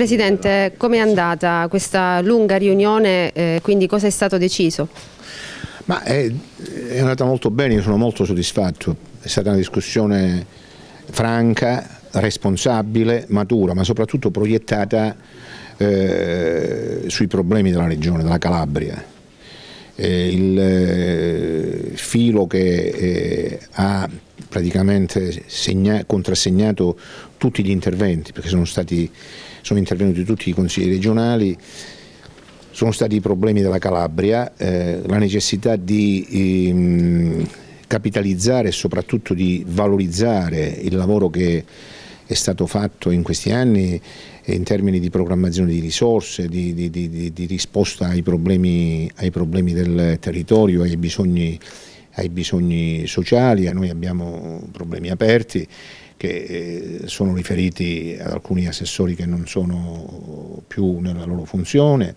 Presidente, come è andata questa lunga riunione, eh, quindi cosa è stato deciso? Ma è, è andata molto bene, io sono molto soddisfatto, è stata una discussione franca, responsabile, matura, ma soprattutto proiettata eh, sui problemi della regione, della Calabria. Eh, il eh, filo che eh, ha praticamente segna, contrassegnato tutti gli interventi, perché sono, stati, sono intervenuti tutti i consigli regionali, sono stati i problemi della Calabria, eh, la necessità di ehm, capitalizzare e soprattutto di valorizzare il lavoro che è stato fatto in questi anni in termini di programmazione di risorse, di, di, di, di risposta ai problemi, ai problemi, del territorio, ai bisogni ai bisogni sociali, noi abbiamo problemi aperti che eh, sono riferiti ad alcuni assessori che non sono più nella loro funzione,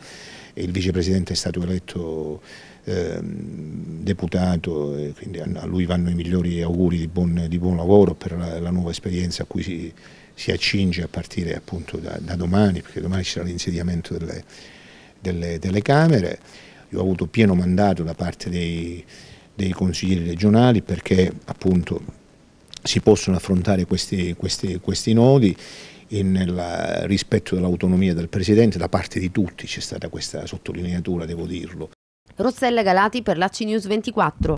il vicepresidente è stato eletto ehm, deputato, e quindi a lui vanno i migliori auguri di buon, di buon lavoro per la, la, nuova esperienza a cui si, si accinge a partire appunto da, da domani, perché domani ci sarà l'insediamento delle, delle, delle Camere. Io ho avuto pieno mandato da parte dei, dei consiglieri regionali perché appunto si possono affrontare questi, questi, questi nodi nel rispetto dell'autonomia del Presidente, da parte di tutti c'è stata questa sottolineatura, devo dirlo. Rossella Galati per la CNews 24.